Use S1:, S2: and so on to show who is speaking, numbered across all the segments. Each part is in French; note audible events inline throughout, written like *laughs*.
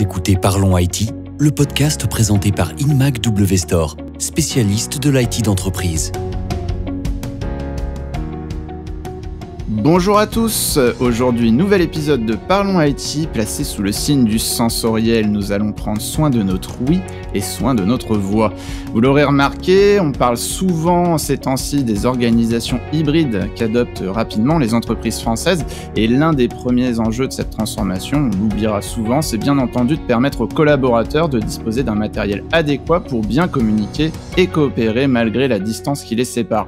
S1: écoutez Parlons IT, le podcast présenté par Inmac W Store, spécialiste de l'IT d'entreprise.
S2: Bonjour à tous, aujourd'hui nouvel épisode de Parlons IT placé sous le signe du sensoriel. Nous allons prendre soin de notre oui et soin de notre voix. Vous l'aurez remarqué, on parle souvent ces temps-ci des organisations hybrides qu'adoptent rapidement les entreprises françaises et l'un des premiers enjeux de cette transformation, on l'oubliera souvent, c'est bien entendu de permettre aux collaborateurs de disposer d'un matériel adéquat pour bien communiquer et coopérer malgré la distance qui les sépare.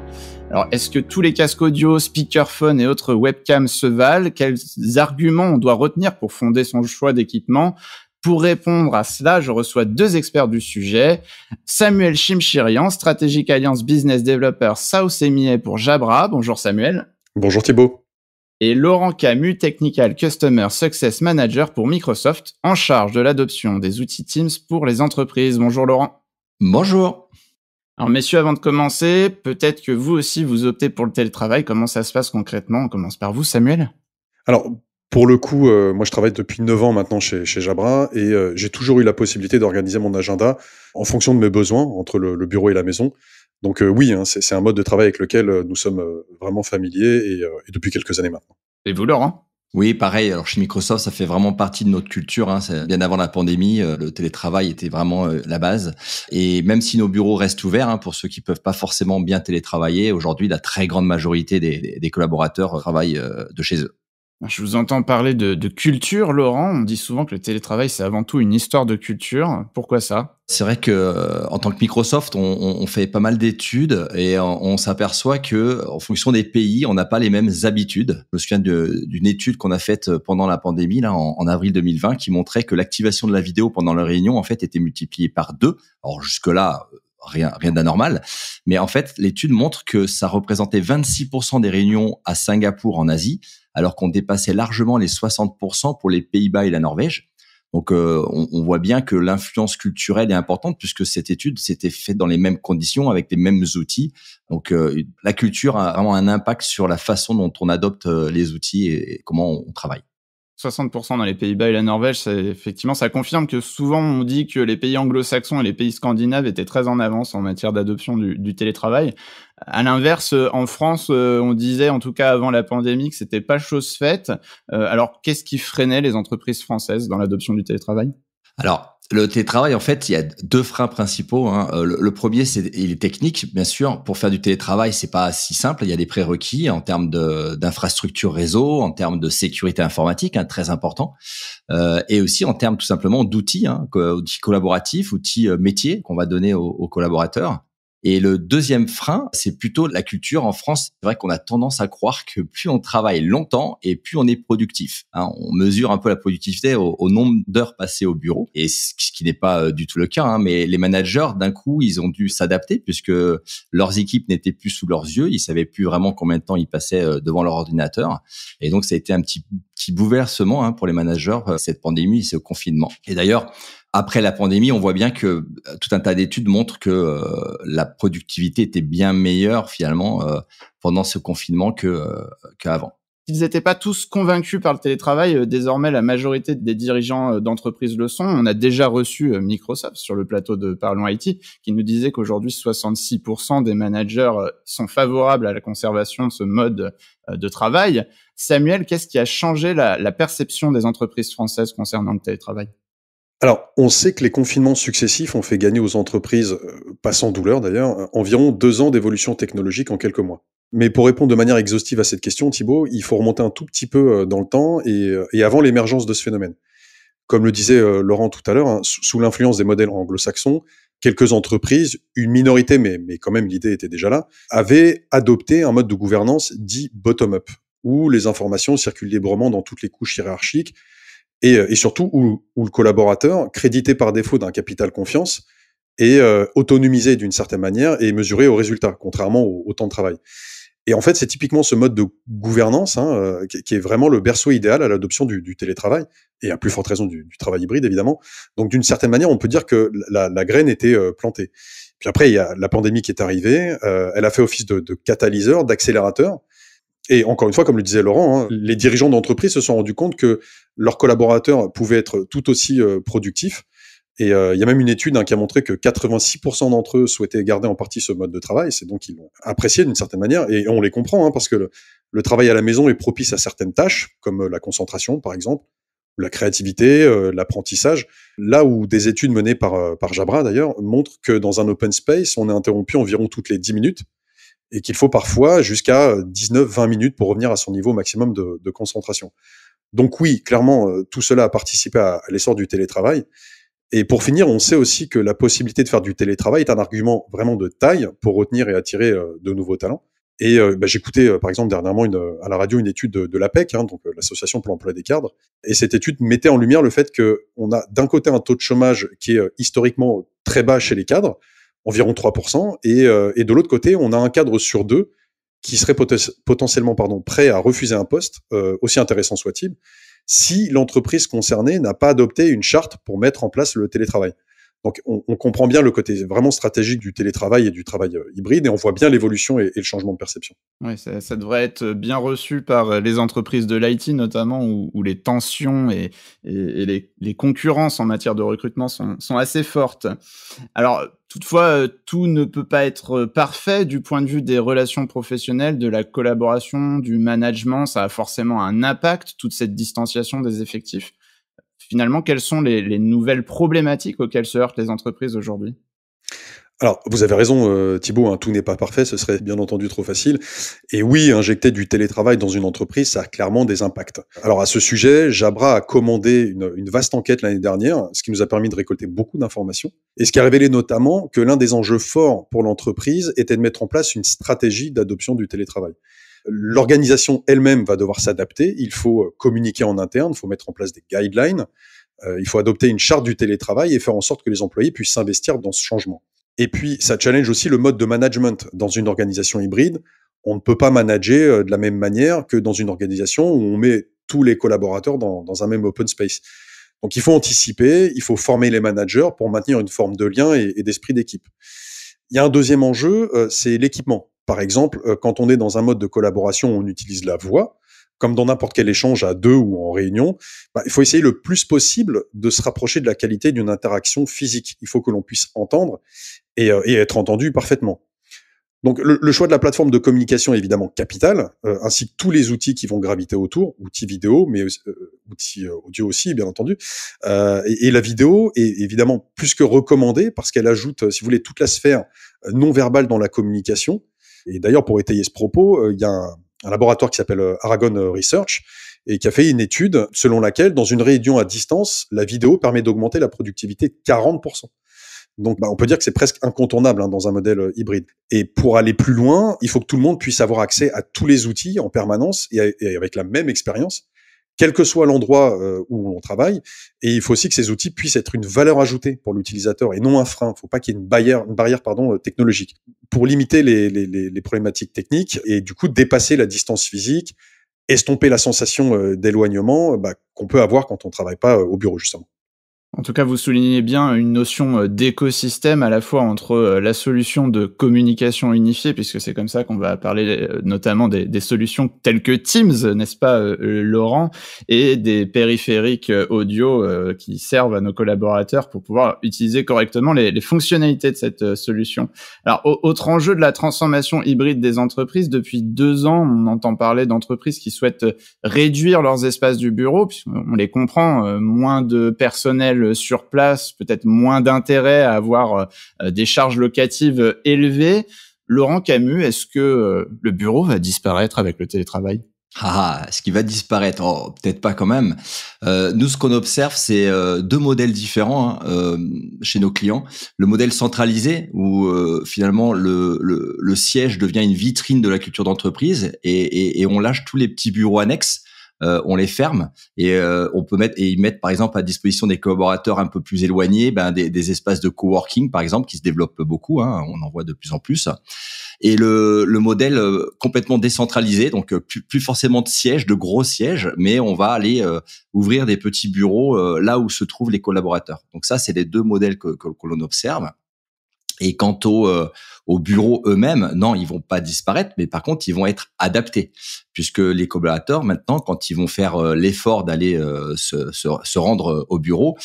S2: Alors, est-ce que tous les casques audio, speakerphone et autres webcams se valent Quels arguments on doit retenir pour fonder son choix d'équipement pour répondre à cela, je reçois deux experts du sujet. Samuel Chimchirian, Strategic Alliance Business Developer South EMEA pour Jabra. Bonjour Samuel. Bonjour Thibault. Et Laurent Camus, Technical Customer Success Manager pour Microsoft, en charge de l'adoption des outils Teams pour les entreprises. Bonjour Laurent. Bonjour. Alors messieurs, avant de commencer, peut-être que vous aussi vous optez pour le télétravail. Comment ça se passe concrètement On commence par vous, Samuel.
S3: Alors pour le coup, euh, moi je travaille depuis 9 ans maintenant chez, Jabra et euh, j'ai toujours eu la possibilité d'organiser mon agenda en fonction de mes besoins entre le, bureau et la maison. Donc euh, oui, hein, c'est un mode de travail avec lequel nous sommes vraiment familiers et, depuis quelques années maintenant.
S1: Et vous, Laurent oui, pareil. Alors chez Microsoft, ça fait vraiment partie de notre culture. Hein. Bien avant la pandémie, le télétravail était vraiment la base. Et même si nos bureaux restent ouverts hein, pour ceux qui peuvent pas forcément bien télétravailler, aujourd'hui, la très
S2: grande majorité des collaborateurs travaillent de chez eux. Je vous entends parler de, culture, Laurent. On dit souvent que le télétravail, c'est avant tout une histoire de culture. Pourquoi ça C'est vrai que euh, en tant que Microsoft, on, fait pas mal d'études et on, s'aperçoit que,
S1: en fonction des pays, on n'a pas les mêmes habitudes. Je me souviens d'une étude qu'on a faite pendant la pandémie, là, en, avril 2020, qui montrait que l'activation de la vidéo pendant la réunion, en fait, était multipliée par deux. Alors jusque là, rien, rien d'anormal. Mais en fait, l'étude montre que ça représentait 26% des réunions à Singapour en Asie, alors qu'on dépassait largement les 60% pour les Pays-Bas et la Norvège. Donc, euh, on, voit bien que l'influence culturelle est importante puisque cette étude s'était faite dans les mêmes conditions, avec les mêmes outils. Donc, euh, la culture a vraiment un impact sur la façon dont on adopte euh, les outils et comment on travaille.
S2: 60% dans les Pays-Bas et la Norvège, c'est effectivement, ça confirme que souvent on dit que les pays anglo-saxons et les pays scandinaves étaient très en avance en matière d'adoption du, télétravail. À l'inverse, euh, en France, euh, on disait, en tout cas avant la pandémie, que c'était pas chose faite. Euh, alors, qu'est-ce qui freinait les entreprises françaises dans l'adoption du télétravail Alors, le télétravail, en fait, il y a deux freins
S1: principaux. Hein. Euh, le, premier, c'est il est technique, bien sûr. Pour faire du télétravail, c'est pas si simple. Il y a des prérequis en termes d'infrastructure réseau, en termes de sécurité informatique, hein, très important, euh, et aussi en termes tout simplement d'outils, hein, outils collaboratifs, outils euh, métiers qu'on va donner aux collaborateurs. Et le deuxième frein, c'est plutôt la culture. En France, c'est vrai qu'on a tendance à croire que plus on travaille longtemps et plus on est productif. Hein. on mesure un peu la productivité au, nombre d'heures passées au bureau, et ce qui n'est pas euh, du tout le cas. Hein. mais les managers, d'un coup, ils ont dû s'adapter puisque leurs équipes n'étaient plus sous leurs yeux. Ils savaient plus vraiment combien de temps ils passaient euh, devant leur ordinateur. Et donc, ça a été un petit petit bouleversement hein, pour les managers, euh, cette pandémie et ce confinement. Et d'ailleurs, après la pandémie, on voit bien que euh, tout un tas d'études montrent que euh, la productivité était bien meilleure finalement pendant ce confinement que qu'avant.
S2: S'ils n'étaient pas tous convaincus par le télétravail, euh, désormais la majorité des dirigeants euh, d'entreprises le sont. On a déjà reçu euh, Microsoft sur le plateau de Parlons IT qui nous disait qu'aujourd'hui 66% des managers sont favorables à la conservation de ce mode de travail. Samuel, qu'est-ce qui a changé la perception des entreprises françaises concernant le télétravail
S3: alors, on sait que les confinements successifs ont fait gagner aux entreprises, euh, pas sans douleur d'ailleurs, euh, environ deux ans d'évolution technologique en quelques mois. Mais pour répondre de manière exhaustive à cette question, Thibault, il faut remonter un tout petit peu euh, dans le temps et, avant l'émergence de ce phénomène. Comme le disait Laurent tout à l'heure, hein, sous l'influence des modèles anglo-saxons, quelques entreprises, une minorité, mais, mais quand même l'idée était déjà là, avaient adopté un mode de gouvernance dit bottom-up, où les informations circulent librement dans toutes les couches hiérarchiques, euh, et, surtout où, le collaborateur, crédité par défaut d'un capital confiance, est euh, autonomisé d'une certaine manière et mesuré au résultat, contrairement au, temps de travail. Et en fait, c'est typiquement ce mode de gouvernance hein, euh, qui, est vraiment le berceau idéal à l'adoption du, télétravail, et à plus forte raison du, travail hybride, évidemment. Donc, d'une certaine manière, on peut dire que la, graine était plantée. Puis après, il y a la pandémie qui est arrivée. elle a fait office de, de catalyseur, d'accélérateur. Et encore une fois, comme le disait Laurent, hein, les dirigeants d'entreprise se sont rendus compte que leurs collaborateurs pouvaient être tout aussi euh, productifs. Et euh, il y a même une étude hein, qui a montré que 86% d'entre eux souhaitaient garder en partie ce mode de travail. C'est donc qu'ils l'ont apprécié d'une certaine manière. Et on les comprend, hein, parce que le, travail à la maison est propice à certaines tâches, comme euh, la concentration, par exemple, la créativité, l'apprentissage. Là où des études menées par, par Jabra, d'ailleurs, montrent que dans un open space, on est interrompu environ toutes les 10 minutes et qu'il faut parfois jusqu'à 19-20 euh, minutes pour revenir à son niveau maximum de, concentration. Donc oui, clairement, euh, tout cela a participé à, l'essor du télétravail. Et pour finir, on sait aussi que la possibilité de faire du télétravail est un argument vraiment de taille pour retenir et attirer euh, de nouveaux talents. Et bah, j'écoutais par exemple dernièrement à la radio une étude de, l'APEC, hein, donc l'association pour l'emploi des cadres, et cette étude mettait en lumière le fait qu'on a d'un côté un taux de chômage qui est historiquement très bas chez les cadres, environ 3%, et, euh, et de l'autre côté, on a un cadre sur deux qui serait potentiellement pardon, prêt à refuser un poste, euh, aussi intéressant soit-il, si l'entreprise concernée n'a pas adopté une charte pour mettre en place le télétravail. Donc on, comprend bien le côté vraiment stratégique du télétravail et du travail euh, hybride et on voit bien l'évolution et, le changement de perception. Oui,
S2: ça, devrait être bien reçu par euh, les entreprises de l'IT notamment où, les tensions et, les, concurrences en matière de recrutement sont assez fortes. Alors Toutefois, euh, tout ne peut pas être parfait du point de vue des relations professionnelles, de la collaboration, du management. Ça a forcément un impact, toute cette distanciation des effectifs finalement, quelles sont les, nouvelles problématiques auxquelles se heurtent les entreprises aujourd'hui
S3: alors, vous avez raison, euh, Thibault, hein, tout n'est pas parfait, ce serait bien entendu trop facile. Et oui, injecter du télétravail dans une entreprise, ça a clairement des impacts. Alors, à ce sujet, Jabra a commandé une vaste enquête l'année dernière, ce qui nous a permis de récolter beaucoup d'informations, et ce qui a révélé notamment que l'un des enjeux forts pour l'entreprise était de mettre en place une stratégie d'adoption du télétravail. L'organisation elle-même va devoir s'adapter. Il faut euh, communiquer en interne, il faut mettre en place des guidelines, euh, il faut adopter une charte du télétravail et faire en sorte que les employés puissent s'investir dans ce changement. Et puis, ça challenge aussi le mode de management dans une organisation hybride. On ne peut pas manager euh, de la même manière que dans une organisation où on met tous les collaborateurs dans, un même open space. Donc, il faut anticiper, il faut former les managers pour maintenir une forme de lien et d'esprit d'équipe. Il y a un deuxième enjeu, c'est l'équipement par exemple, euh, quand on est dans un mode de collaboration où on utilise la voix, comme dans n'importe quel échange à deux ou en réunion, bah, il faut essayer le plus possible de se rapprocher de la qualité d'une interaction physique. Il faut que l'on puisse entendre et, euh, être entendu parfaitement. Donc le, choix de la plateforme de communication est évidemment capital, euh, ainsi que tous les outils qui vont graviter autour, outils vidéo, mais outils audio aussi, bien entendu. Et, et, la vidéo est évidemment plus que recommandée parce qu'elle ajoute, si vous voulez, toute la sphère non verbale dans la communication et d'ailleurs, pour étayer ce propos, euh, il y a un, laboratoire qui s'appelle euh, Aragon euh, Research et qui a fait une étude selon laquelle, dans une réunion à distance, la vidéo permet d'augmenter la productivité 40%. Donc, bah, on peut dire que c'est presque incontournable hein, dans un modèle hybride. Et pour aller plus loin, il faut que tout le monde puisse avoir accès à tous les outils en permanence et avec la même expérience quel que soit l'endroit euh, où on travaille. Et il faut aussi que ces outils puissent être une valeur ajoutée pour l'utilisateur et non un frein. Il ne faut pas qu'il y ait une barrière, une barrière pardon, euh, technologique pour limiter les, problématiques techniques et du coup dépasser la distance physique, estomper la sensation euh, d'éloignement bah, qu'on peut avoir quand on ne travaille pas au bureau justement.
S2: En tout cas, vous soulignez bien une notion euh, d'écosystème à la fois entre euh, la solution de communication unifiée, puisque c'est comme ça qu'on va parler euh, notamment des, solutions telles que Teams, n'est-ce pas, Laurent, et des périphériques audio qui servent à nos collaborateurs pour pouvoir utiliser correctement les, les fonctionnalités de cette solution. Alors, autre enjeu de la transformation hybride des entreprises, depuis deux ans, on entend parler d'entreprises qui souhaitent réduire leurs espaces du bureau, puisqu'on les comprend, moins de personnel sur place, peut-être moins d'intérêt à avoir euh, des charges locatives euh, élevées. Laurent Camus, est-ce que euh, le bureau va disparaître avec le télétravail ah, ah ce qui va disparaître, oh, peut-être pas quand même. nous,
S1: ce qu'on observe, c'est deux modèles différents hein, chez nos clients. Le modèle centralisé, où finalement le, siège devient une vitrine de la culture d'entreprise et, on lâche tous les petits bureaux annexes euh, on les ferme et euh, on peut mettre et ils mettent par exemple à disposition des collaborateurs un peu plus éloignés ben, des, espaces de coworking par exemple qui se développent beaucoup. Hein, on en voit de plus en plus. Et le, modèle euh, complètement décentralisé, donc plus, forcément de sièges, de gros sièges, mais on va aller ouvrir des petits bureaux là où se trouvent les collaborateurs. Donc ça, c'est les deux modèles que, que l'on observe. Et quant aux euh, au bureau eux-mêmes, non, ils vont pas disparaître, mais par contre, ils vont être adaptés, puisque les collaborateurs maintenant, quand ils vont faire euh, l'effort d'aller euh, se, se, se, rendre au bureau,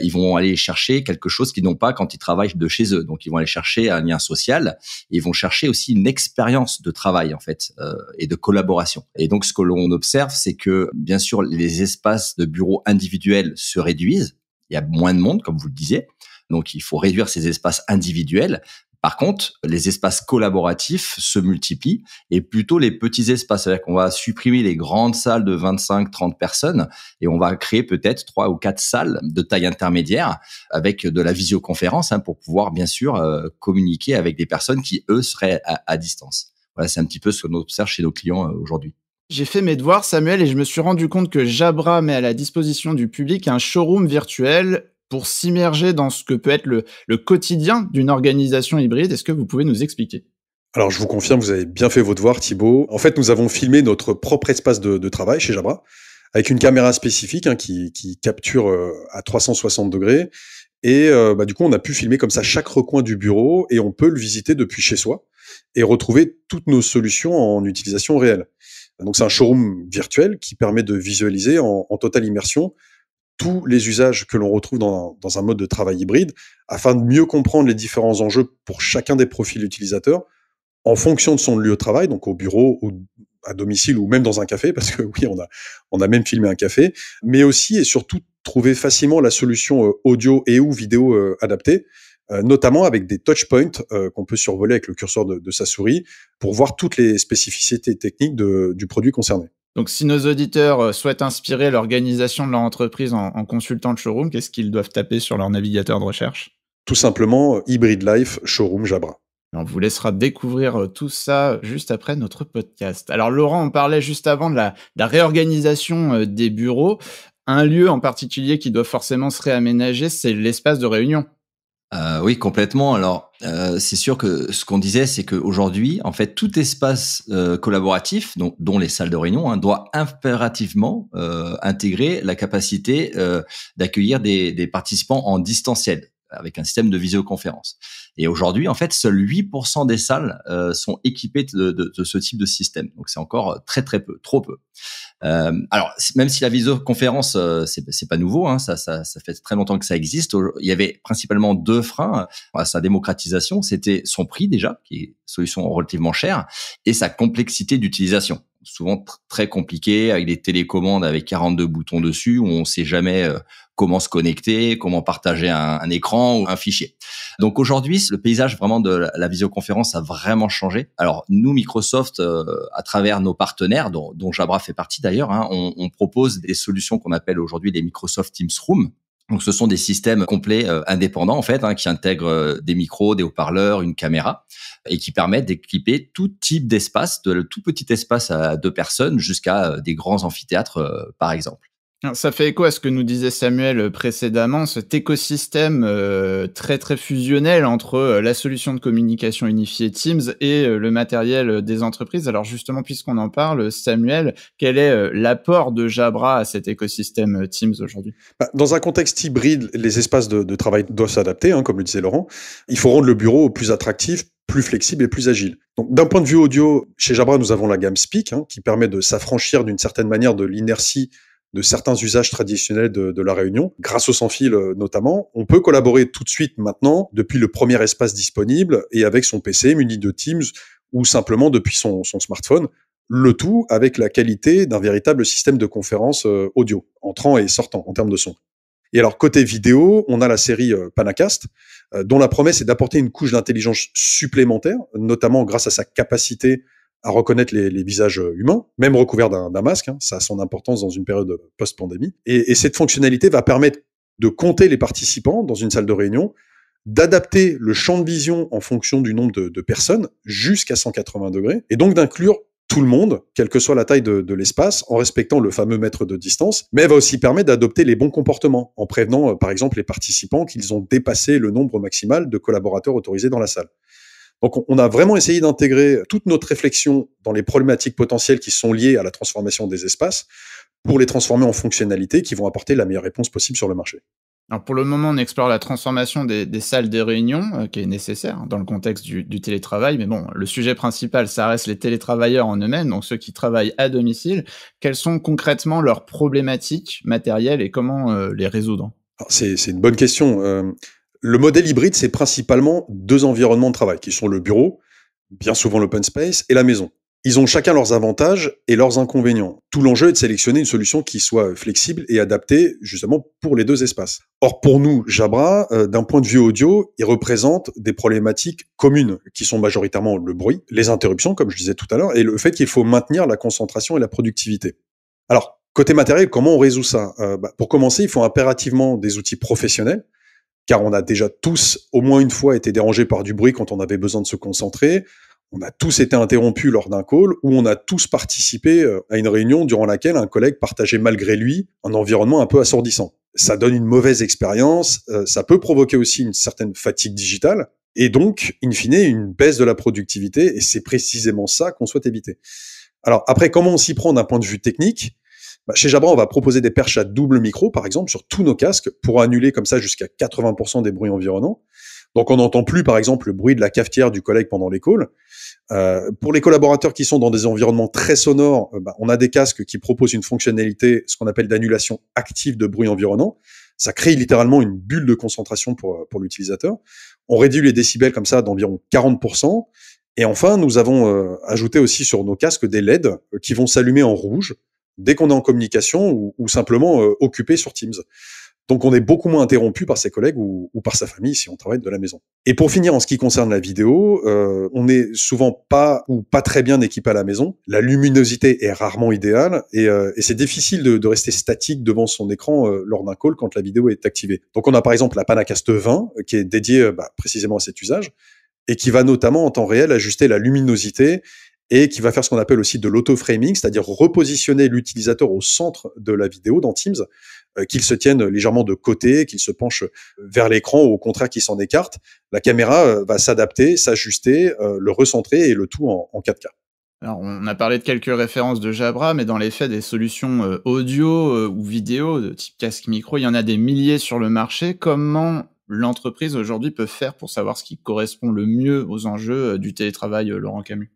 S1: ils vont aller chercher quelque chose qu'ils n'ont pas quand ils travaillent de chez eux. Donc, ils vont aller chercher un lien social, ils vont chercher aussi une expérience de travail en fait et de collaboration. Et donc, ce que l'on observe, c'est que bien sûr, les espaces de bureaux individuels se réduisent il y a moins de monde, comme vous le disiez. Donc, il faut réduire ces espaces individuels. Par contre, les espaces collaboratifs se multiplient et plutôt les petits espaces. C'est-à-dire qu'on va supprimer les grandes salles de 25, 30 personnes et on va créer peut-être trois ou quatre salles de taille intermédiaire avec de la visioconférence hein, pour pouvoir bien sûr euh, communiquer avec des personnes qui, eux, seraient à, distance. Voilà, c'est un petit peu ce que qu'on observe chez nos clients euh, aujourd'hui.
S2: J'ai fait mes devoirs, Samuel, et je me suis rendu compte que Jabra met à la disposition du public un showroom virtuel pour s'immerger dans ce que peut être le, quotidien d'une organisation hybride. Est-ce que vous pouvez nous expliquer
S3: alors je vous confirme, vous avez bien fait vos devoirs Thibault. En fait, nous avons filmé notre propre espace de, travail chez Jabra avec une caméra spécifique hein, qui, capture euh, à 360 degrés. Et euh, bah, du coup, on a pu filmer comme ça chaque recoin du bureau et on peut le visiter depuis chez soi et retrouver toutes nos solutions en utilisation réelle. Donc c'est un showroom virtuel qui permet de visualiser en, en totale immersion tous les usages que l'on retrouve dans, un mode de travail hybride, afin de mieux comprendre les différents enjeux pour chacun des profils utilisateurs, en fonction de son lieu de travail, donc au bureau, ou à domicile ou même dans un café, *laughs* parce que oui, on a, on a même filmé un café, mais aussi et surtout trouver facilement la solution euh, audio et ou vidéo euh, adaptée, euh, notamment avec des touchpoints qu'on peut survoler avec le curseur de, sa souris pour voir toutes les spécificités techniques du produit concerné.
S2: Donc, si nos auditeurs euh, souhaitent inspirer l'organisation de leur entreprise en, consultant le showroom, qu'est-ce qu'ils doivent taper sur leur navigateur de recherche
S3: Tout simplement euh, Hybrid Life Showroom Jabra. On vous laissera découvrir euh, tout ça
S2: juste après notre podcast. Alors Laurent, on parlait juste avant de la réorganisation des bureaux. Un lieu en particulier qui doit forcément se réaménager, c'est l'espace de réunion. Euh, oui, complètement.
S1: Alors, euh, c'est sûr que ce qu'on disait, c'est qu'aujourd'hui, en fait, tout espace euh, collaboratif, dont les salles de réunion, hein, doit impérativement euh, intégrer la capacité d'accueillir des, participants en distanciel avec un système de visioconférence. Et aujourd'hui, en fait, seuls 8% des salles sont équipées de, ce type de système. Donc, c'est encore très, très peu, trop peu. Euh, alors, même si la visioconférence, euh, c'est, pas nouveau, hein, ça, ça, fait très longtemps que ça existe. Il y avait principalement deux freins à sa démocratisation. C'était son prix déjà, qui est solution relativement chère, et sa complexité d'utilisation souvent très compliqué avec des télécommandes avec 42 boutons dessus, où on ne sait jamais euh, comment se connecter, comment partager un, écran ou un fichier. Donc aujourd'hui, le paysage vraiment de la visioconférence a vraiment changé. Alors nous, Microsoft, euh, à travers nos partenaires, dont, Jabra fait partie d'ailleurs, hein, on, propose des solutions qu'on appelle aujourd'hui les Microsoft Teams Rooms, donc, ce sont des systèmes complets euh, indépendants en fait, hein, qui intègrent euh, des micros, des haut-parleurs, une caméra, et qui permettent d'équiper tout type d'espace, de le tout petit espace à deux personnes jusqu'à euh, des grands amphithéâtres, par exemple.
S2: Ah, ça fait écho à ce que nous disait Samuel euh, précédemment, cet écosystème euh, très très fusionnel entre euh, la solution de communication unifiée Teams et le matériel des entreprises. Alors justement, puisqu'on en parle, Samuel, quel est l'apport de Jabra à cet écosystème Teams aujourd'hui
S3: bah, Dans un contexte hybride, les espaces de, travail doivent s'adapter, hein, comme le disait Laurent. Il faut rendre le bureau plus attractif, plus flexible et plus agile. Donc, d'un point de vue audio, chez Jabra, nous avons la gamme Speak, hein, qui permet de s'affranchir d'une certaine manière de l'inertie de certains usages traditionnels de, la réunion, grâce au sans fil euh, notamment, on peut collaborer tout de suite maintenant depuis le premier espace disponible et avec son PC muni de Teams ou simplement depuis son, son smartphone, le tout avec la qualité d'un véritable système de conférence euh, audio, entrant et sortant en termes de son. Et alors côté vidéo, on a la série euh, Panacast, dont la promesse est d'apporter une couche d'intelligence supplémentaire, notamment grâce à sa capacité à reconnaître les, visages humains, même recouverts d'un masque. Hein. ça a son importance dans une période post-pandémie. Et, cette fonctionnalité va permettre de compter les participants dans une salle de réunion, d'adapter le champ de vision en fonction du nombre de, personnes jusqu'à 180 degrés, et donc d'inclure tout le monde, quelle que soit la taille de, l'espace, en respectant le fameux mètre de distance, mais elle va aussi permettre d'adopter les bons comportements, en prévenant euh, par exemple les participants qu'ils ont dépassé le nombre maximal de collaborateurs autorisés dans la salle. Donc, on a vraiment essayé d'intégrer toute notre réflexion dans les problématiques potentielles qui sont liées à la transformation des espaces pour les transformer en fonctionnalités qui vont apporter la meilleure réponse possible sur le marché.
S2: Alors pour le moment, on explore la transformation des, salles de réunions, euh, qui est nécessaire dans le contexte du, télétravail. Mais bon, le sujet principal, ça reste les télétravailleurs en eux-mêmes, donc ceux qui travaillent à domicile. Quelles sont concrètement leurs problématiques matérielles et comment
S3: euh, les résoudre c'est, une bonne question. Euh, le modèle hybride, c'est principalement deux environnements de travail, qui sont le bureau, bien souvent l'open space, et la maison. Ils ont chacun leurs avantages et leurs inconvénients. Tout l'enjeu est de sélectionner une solution qui soit flexible et adaptée justement pour les deux espaces. Or pour nous, Jabra, euh, d'un point de vue audio, il représente des problématiques communes qui sont majoritairement le bruit, les interruptions, comme je disais tout à l'heure, et le fait qu'il faut maintenir la concentration et la productivité. Alors, côté matériel, comment on résout ça euh, bah, Pour commencer, il faut impérativement des outils professionnels car on a déjà tous au moins une fois été dérangé par du bruit quand on avait besoin de se concentrer. On a tous été interrompus lors d'un call ou on a tous participé euh, à une réunion durant laquelle un collègue partageait malgré lui un environnement un peu assourdissant. Ça donne une mauvaise expérience, euh, ça peut provoquer aussi une certaine fatigue digitale et donc, in fine, une baisse de la productivité et c'est précisément ça qu'on souhaite éviter. Alors après, comment on s'y prend d'un point de vue technique bah, chez Jabra, on va proposer des perches à double micro, par exemple, sur tous nos casques pour annuler comme ça jusqu'à 80% des bruits environnants. Donc on n'entend plus, par exemple, le bruit de la cafetière du collègue pendant l'école euh, pour les collaborateurs qui sont dans des environnements très sonores, euh, bah, on a des casques qui proposent une fonctionnalité, ce qu'on appelle d'annulation active de bruit environnant. Ça crée littéralement une bulle de concentration pour, euh, pour l'utilisateur. On réduit les décibels comme ça d'environ 40%. Et enfin, nous avons ajouté aussi sur nos casques des LED qui vont s'allumer en rouge dès qu'on est en communication ou, simplement euh, occupé sur Teams. Donc on est beaucoup moins interrompu par ses collègues ou, par sa famille si on travaille de la maison. Et pour finir, en ce qui concerne la vidéo, euh, on n'est souvent pas ou pas très bien équipé à la maison. La luminosité est rarement idéale et, euh, c'est difficile de, rester statique devant son écran lors d'un call quand la vidéo est activée. Donc on a par exemple la Panacast 20 qui est dédiée bah, précisément à cet usage et qui va notamment en temps réel ajuster la luminosité et qui va faire ce qu'on appelle aussi de l'auto-framing, c'est-à-dire repositionner l'utilisateur au centre de la vidéo dans Teams, euh, qu'il se tienne légèrement de côté, qu'il se penche vers l'écran ou au contraire qu'il s'en écarte. La caméra euh, va s'adapter, s'ajuster, euh, le recentrer et le tout en, en 4K. Alors,
S2: on a parlé de quelques références de Jabra, mais dans les des solutions audio ou vidéo de type casque micro, il y en a des milliers sur le marché. Comment l'entreprise aujourd'hui peut faire pour savoir ce qui correspond le mieux aux enjeux du télétravail, Laurent Camus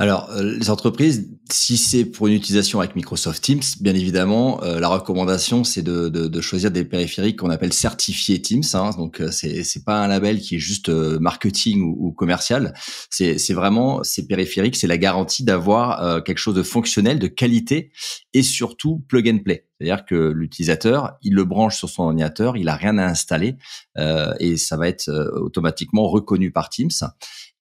S1: alors, euh, les entreprises, si c'est pour une utilisation avec Microsoft Teams, bien évidemment, euh, la recommandation, c'est de, choisir des périphériques qu'on appelle certifiés Teams. Hein, donc, euh, c'est c'est pas un label qui est juste marketing ou, ou commercial. C'est vraiment ces périphériques, c'est la garantie d'avoir quelque chose de fonctionnel, de qualité et surtout plug and play. C'est-à-dire que l'utilisateur, il le branche sur son ordinateur, il a rien à installer euh, et ça va être euh, automatiquement reconnu par Teams.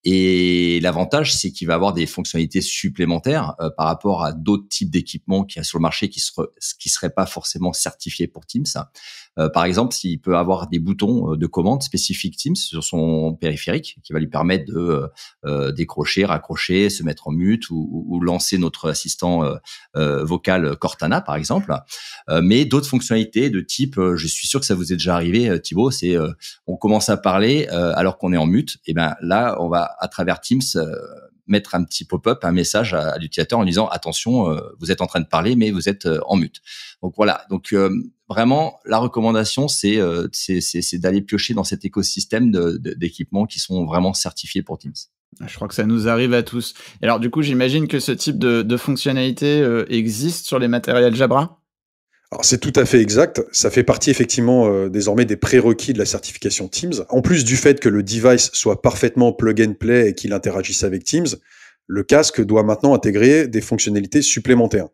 S1: Et l'avantage, c'est qu'il va avoir des fonctionnalités supplémentaires euh, par rapport à d'autres types d'équipements qui y a sur le marché qui ne qui seraient pas forcément certifiés pour Teams. par exemple, il peut avoir des boutons de commande spécifiques Teams sur son périphérique, qui va lui permettre de décrocher, raccrocher, se mettre en mute ou lancer notre assistant vocal Cortana, par exemple. Euh, mais d'autres fonctionnalités de type, euh, je suis sûr que ça vous est déjà arrivé, euh, Thibaut, c'est on commence à parler alors qu'on est en mute. Et eh ben là, on va à travers Teams mettre un petit pop-up, un message à, l'utilisateur en disant attention, vous êtes en train de parler, mais vous êtes en mute. Donc voilà. Donc vraiment, la recommandation, c'est d'aller piocher dans cet écosystème d'équipements qui sont vraiment certifiés pour Teams.
S2: Ah, je crois que ça nous arrive à tous. Alors du coup, j'imagine que ce type de, de fonctionnalité existe sur les matériels Jabra
S3: c'est tout à fait exact. Ça fait partie effectivement euh, désormais des prérequis de la certification Teams. En plus du fait que le device soit parfaitement plug and play et qu'il interagisse avec Teams, le casque doit maintenant intégrer des fonctionnalités supplémentaires.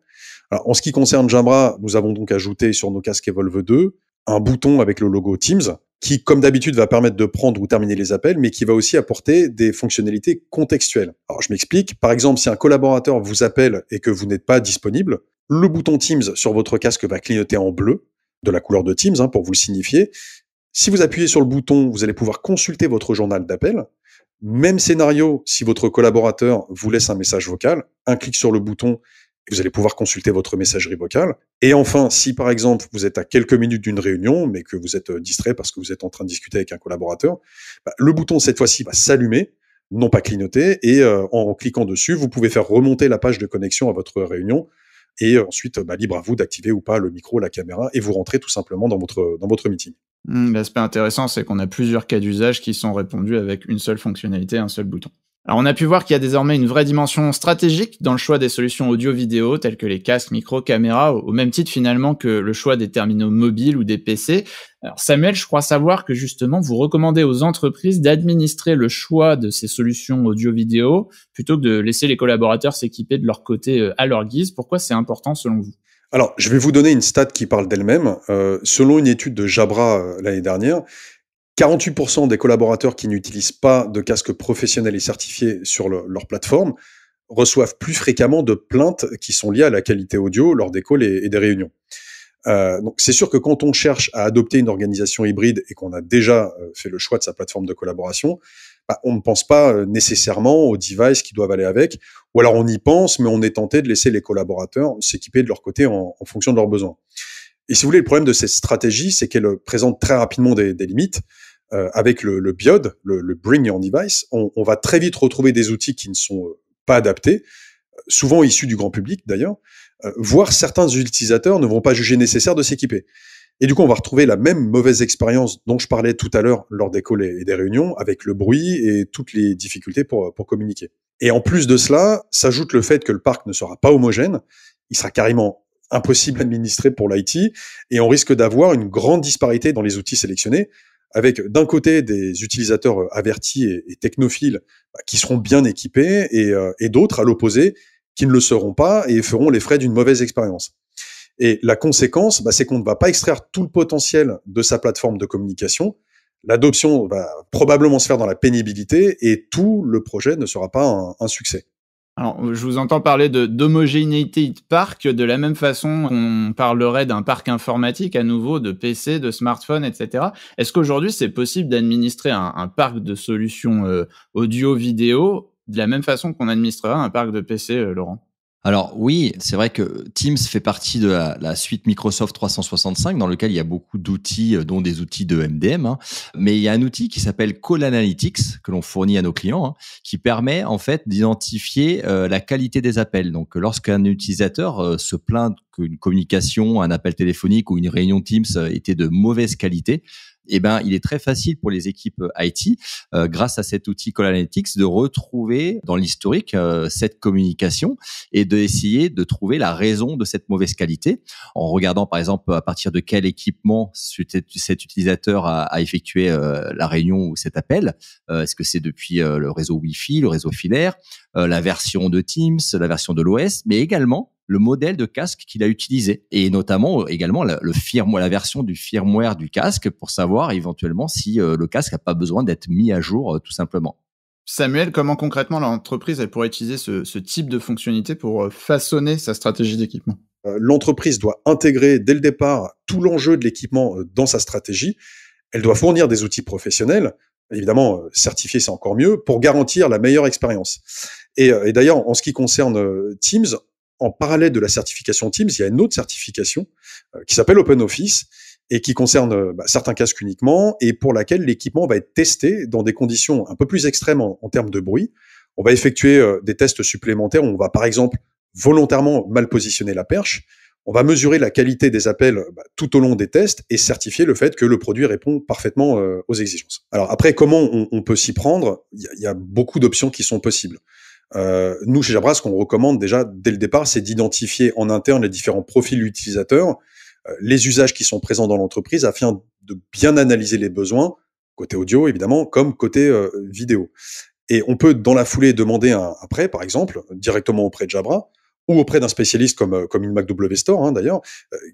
S3: en ce qui concerne Jabra, nous avons donc ajouté sur nos casques Evolve 2 un bouton avec le logo Teams qui, comme d'habitude, va permettre de prendre ou terminer les appels, mais qui va aussi apporter des fonctionnalités contextuelles. je m'explique. Par exemple, si un collaborateur vous appelle et que vous n'êtes pas disponible, le bouton Teams sur votre casque va clignoter en bleu, de la couleur de Teams, hein, pour vous le signifier. Si vous appuyez sur le bouton, vous allez pouvoir consulter votre journal d'appel. Même scénario, si votre collaborateur vous laisse un message vocal, un clic sur le bouton, vous allez pouvoir consulter votre messagerie vocale. Et enfin, si par exemple vous êtes à quelques minutes d'une réunion, mais que vous êtes euh, distrait parce que vous êtes en train de discuter avec un collaborateur, bah, le bouton cette fois-ci va s'allumer, non pas clignoter, et euh, en cliquant dessus, vous pouvez faire remonter la page de connexion à votre réunion et ensuite, bah, libre à vous d'activer ou pas le micro, la caméra, et vous rentrez tout simplement dans votre, dans votre meeting.
S2: Hmm, l'aspect intéressant, c'est qu'on a plusieurs cas d'usage qui sont répondus avec une seule fonctionnalité, un seul bouton. Alors on a pu voir qu'il y a désormais une vraie dimension stratégique dans le choix des solutions audio-vidéo telles que les casques, micro, caméras, au même titre finalement que le choix des terminaux mobiles ou des PC. Alors Samuel, je crois savoir que justement vous recommandez aux entreprises d'administrer le choix de ces solutions audio-vidéo plutôt que de laisser les collaborateurs s'équiper de leur côté euh, à leur guise. Pourquoi c'est important selon vous
S3: alors, je vais vous donner une stat qui parle d'elle-même. Euh, selon une étude de Jabra euh, l'année dernière, 48% des collaborateurs qui n'utilisent pas de casque professionnel et certifié sur leur plateforme reçoivent plus fréquemment de plaintes qui sont liées à la qualité audio lors des calls et, des réunions. Euh, donc c'est sûr que quand on cherche à adopter une organisation hybride et qu'on a déjà euh, fait le choix de sa plateforme de collaboration, bah, on ne pense pas euh, nécessairement aux devices qui doivent aller avec, ou alors on y pense, mais on est tenté de laisser les collaborateurs s'équiper de leur côté en fonction de leurs besoins. Et si vous voulez, le problème de cette stratégies, c'est qu'elle présente très rapidement des, limites. Euh, avec le, le BIOD, le, Bring Your Device, on, va très vite retrouver des outils qui ne sont euh, pas adaptés, souvent issus du grand public d'ailleurs, euh, voire certains utilisateurs ne vont pas juger nécessaire de s'équiper. Et du coup, on va retrouver la même mauvaise expérience dont je parlais tout à l'heure lors des calls et des réunions, avec le bruit et toutes les difficultés pour, pour communiquer. Et en plus de cela, s'ajoute le fait que le parc ne sera pas homogène, il sera carrément impossible à administrer pour l'IT, et on risque d'avoir une grande disparité dans les outils sélectionnés, avec d'un côté des utilisateurs euh, avertis et, technophiles bah, qui seront bien équipés, euh, et, d'autres à l'opposé qui ne le seront pas et feront les frais d'une mauvaise expérience. Et la conséquence, bah, c'est qu'on ne va pas extraire tout le potentiel de sa plateforme de communication. L'adoption va probablement se faire dans la pénibilité et tout le projet ne sera pas un succès.
S2: Alors, euh, je vous entends parler de, de, parc de la même façon qu'on parlerait d'un parc informatique à nouveau, de PC, de smartphone, etc. Est-ce qu'aujourd'hui, c'est possible d'administrer un, parc de solutions euh, audio-vidéo de la même façon qu'on administrera un parc de PC, euh, Laurent alors
S1: oui, c'est vrai que Teams fait partie de la, suite Microsoft 365 dans lequel il y a beaucoup d'outils, euh, dont des outils de MDM. Hein. Mais il y a un outil qui s'appelle Call Analytics que l'on fournit à nos clients, hein, qui permet en fait d'identifier euh, la qualité des appels. Donc lorsqu'un utilisateur euh, se plaint qu'une communication, un appel téléphonique ou une réunion Teams euh, était de mauvaise qualité, eh ben, il est très facile pour les équipes euh, IT, euh, grâce à cet outil Call Analytics, de retrouver dans l'historique cette communication et d'essayer de, trouver la raison de cette mauvaise qualité en regardant, par exemple, à partir de quel équipement cet utilisateur a, effectué la réunion ou cet appel. Est-ce que c'est depuis le réseau Wi-Fi, le réseau filaire, la version de Teams, la version de l'OS, mais également le modèle de casque qu'il a utilisé et notamment euh, également la, le firmware, la version du firmware du casque pour savoir éventuellement si euh, le casque n'a pas besoin d'être mis à jour euh, tout simplement.
S2: Samuel, comment concrètement l'entreprise elle pourrait utiliser ce, type de fonctionnalité pour façonner
S3: sa stratégie d'équipement L'entreprise doit intégrer dès le départ tout l'enjeu de l'équipement dans sa stratégie. Elle doit fournir des outils professionnels, évidemment certifiés c'est encore mieux, pour garantir la meilleure expérience. Et, et d'ailleurs, en ce qui concerne Teams, en parallèle de la certification Teams, il y a une autre certification euh, qui s'appelle Open Office et qui concerne euh, bah, certains casques uniquement et pour laquelle l'équipement va être testé dans des conditions un peu plus extrêmes en, termes de bruit. On va effectuer euh, des tests supplémentaires. on va par exemple volontairement mal positionner la perche. On va mesurer la qualité des appels bah, tout au long des tests et certifier le fait que le produit répond parfaitement aux exigences. Alors après, comment on, peut s'y prendre il y, a beaucoup d'options qui sont possibles. Euh, nous, chez Jabra, ce qu'on recommande déjà dès le départ, c'est d'identifier en interne les différents profils utilisateurs, euh, les usages qui sont présents dans l'entreprise, afin de bien analyser les besoins, côté audio évidemment, comme côté euh, vidéo. Et on peut, dans la foulée, demander un, prêt, par exemple, directement auprès de Jabra, ou auprès d'un spécialiste comme, comme une MacW Store, hein, d'ailleurs,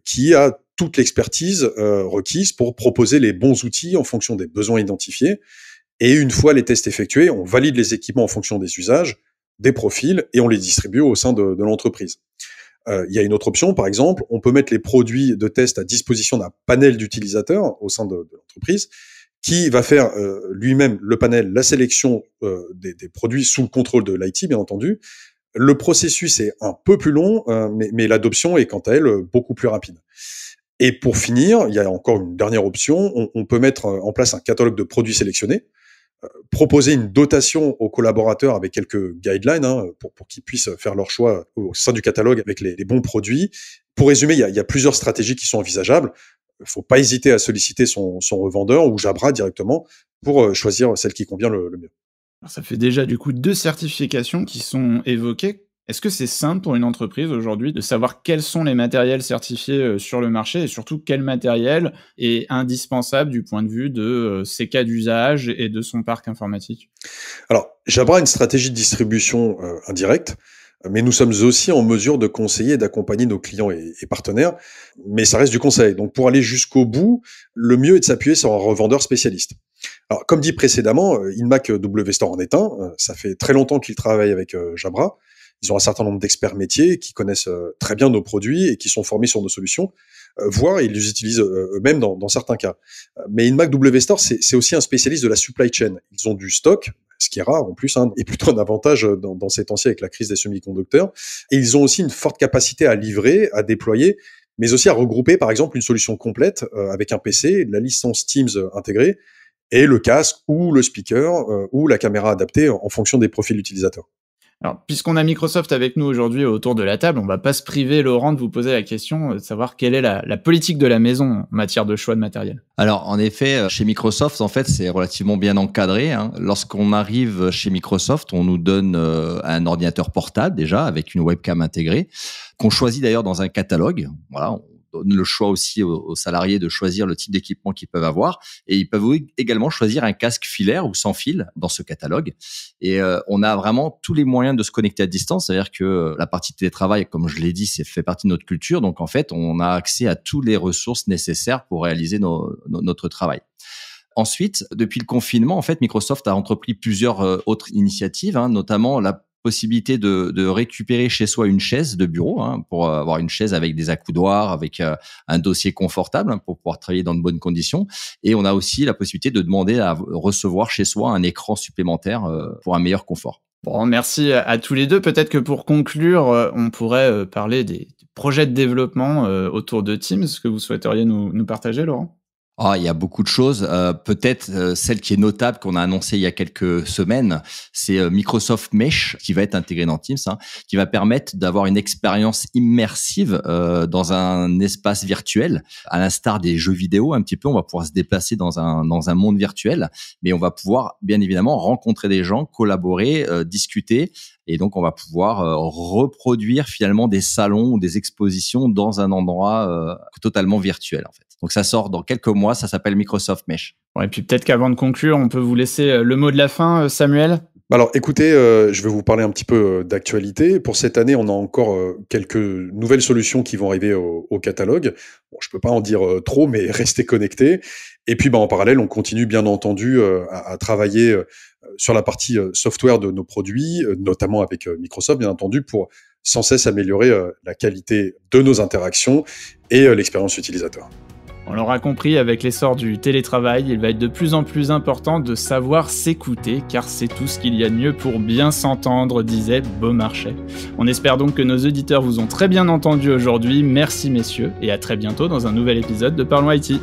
S3: qui a toute l'expertise requise pour proposer les bons outils en fonction des besoins identifiés. Et une fois les tests effectués, on valide les équipements en fonction des usages des profils et on les distribue au sein de, l'entreprise. Euh, il y a une autre option, par exemple, on peut mettre les produits de test à disposition d'un panel d'utilisateurs au sein de, l'entreprise qui va faire euh, lui-même le panel, la sélection euh, des, produits sous le contrôle de l'IT, bien entendu. Le processus est un peu plus long, mais, l'adoption est quant à elle beaucoup plus rapide. Et pour finir, il y a encore une dernière option, on peut mettre en place un catalogue de produits sélectionnés proposer une dotation aux collaborateurs avec quelques guidelines hein, pour, pour qu'ils puissent faire leur choix au sein du catalogue avec les, bons produits. Pour résumer, il y, a, plusieurs stratégies qui sont envisageables. Il faut pas hésiter à solliciter son, revendeur ou Jabra directement pour euh, choisir celle qui convient le, mieux.
S2: ça fait déjà du coup deux certifications qui sont évoquées. Est-ce que c'est simple pour une entreprise aujourd'hui de savoir quels sont les matériels certifiés euh, sur le marché et surtout quel matériel est indispensable du point de vue de euh, ses cas d'usage et de son parc informatique
S3: Alors, Jabra a une stratégie de distribution euh, indirecte, mais nous sommes aussi en mesure de conseiller et d'accompagner nos clients et, partenaires, mais ça reste du conseil. Donc, pour aller jusqu'au bout, le mieux est de s'appuyer sur un revendeur spécialiste. Alors, comme dit précédemment, InMac W Store en est un. Ça fait très longtemps qu'il travaille avec Jabra ils ont un certain nombre d'experts métiers qui connaissent euh, très bien nos produits et qui sont formés sur nos solutions, euh, voire ils les utilisent euh, eux-mêmes dans, certains cas. Mais InMac W Store, c'est aussi un spécialiste de la supply chain. Ils ont du stock, ce qui est rare en plus, hein, et plutôt un avantage dans, ces temps-ci avec la crise des semi-conducteurs. Et ils ont aussi une forte capacité à livrer, à déployer, mais aussi à regrouper par exemple une solution complète avec un PC, la licence Teams intégrée, et le casque ou le speaker ou la caméra adaptée en, en fonction des profils utilisateurs. Alors,
S2: puisqu'on a Microsoft avec nous aujourd'hui autour de la table, on va pas se priver, Laurent, de vous poser la question euh, de savoir quelle est la, politique de la maison en matière de choix de matériel.
S1: Alors, en effet, euh, chez Microsoft, en fait, c'est relativement bien encadré. Hein. Lorsqu'on arrive chez Microsoft, on nous donne euh, un ordinateur portable déjà avec une webcam intégrée qu'on choisit d'ailleurs dans un catalogue. Voilà, le choix aussi aux, salariés de choisir le type d'équipement qu'ils peuvent avoir. Et ils peuvent e-, également choisir un casque filaire ou sans fil dans ce catalogue. Et euh, on a vraiment tous les moyens de se connecter à distance. C'est-à-dire que la partie télétravail, comme je l'ai dit, c'est fait partie de notre culture. Donc en fait, on a accès à toutes les ressources nécessaires pour réaliser notre travail. Ensuite, depuis le confinement, en fait, Microsoft a entrepris plusieurs euh, autres initiatives, hein, notamment la possibilité de, récupérer chez soi une chaise de bureau hein, pour euh, avoir une chaise avec des accoudoirs, avec euh, un dossier confortable hein, pour pouvoir travailler dans de bonnes conditions. Et on a aussi la possibilité de demander à recevoir chez soi un écran supplémentaire euh, pour un meilleur confort.
S2: Bon, merci à tous les deux. Peut-être que pour conclure, on pourrait parler des projets de développement autour de Teams Est-ce que vous souhaiteriez nous partager, Laurent.
S1: Ah, il y a beaucoup de choses. Euh, peut-être euh, celle qui est notable qu'on a annoncé il y a quelques semaines, c'est euh, Microsoft Mesh qui va être intégré dans Teams, hein, qui va permettre d'avoir une expérience immersive dans un espace virtuel, à l'instar des jeux vidéo un petit peu. On va pouvoir se déplacer dans un dans un monde virtuel, mais on va pouvoir bien évidemment rencontrer des gens, collaborer, discuter, et donc, on va pouvoir euh, reproduire finalement des salons ou des expositions dans un endroit euh, totalement virtuel, en fait. Donc, ça sort dans quelques
S2: mois. Ça s'appelle Microsoft Mesh. et puis, peut-être qu'avant de conclure, on peut vous laisser euh, le mot de la fin, Samuel.
S3: Bah alors écoutez, euh, je vais vous parler un petit peu euh, d'actualité. Pour cette année, on a encore euh, quelques nouvelles solutions qui vont arriver au, catalogue. je ne peux pas en dire trop, mais *laughs* restez connectés. Et puis bah, en parallèle, on continue bien entendu à, travailler sur la partie software de nos produits, notamment avec Microsoft bien entendu, pour sans cesse améliorer la qualité de nos interactions et l'expérience utilisateur.
S2: On l'aura compris, avec l'essor du télétravail, il va être de plus en plus important de savoir s'écouter, car c'est tout ce qu'il y a de mieux pour bien s'entendre, disait Beaumarchais. On espère donc que nos auditeurs vous ont très bien entendu aujourd'hui. Merci messieurs, et à très bientôt dans un nouvel épisode de Parlons IT.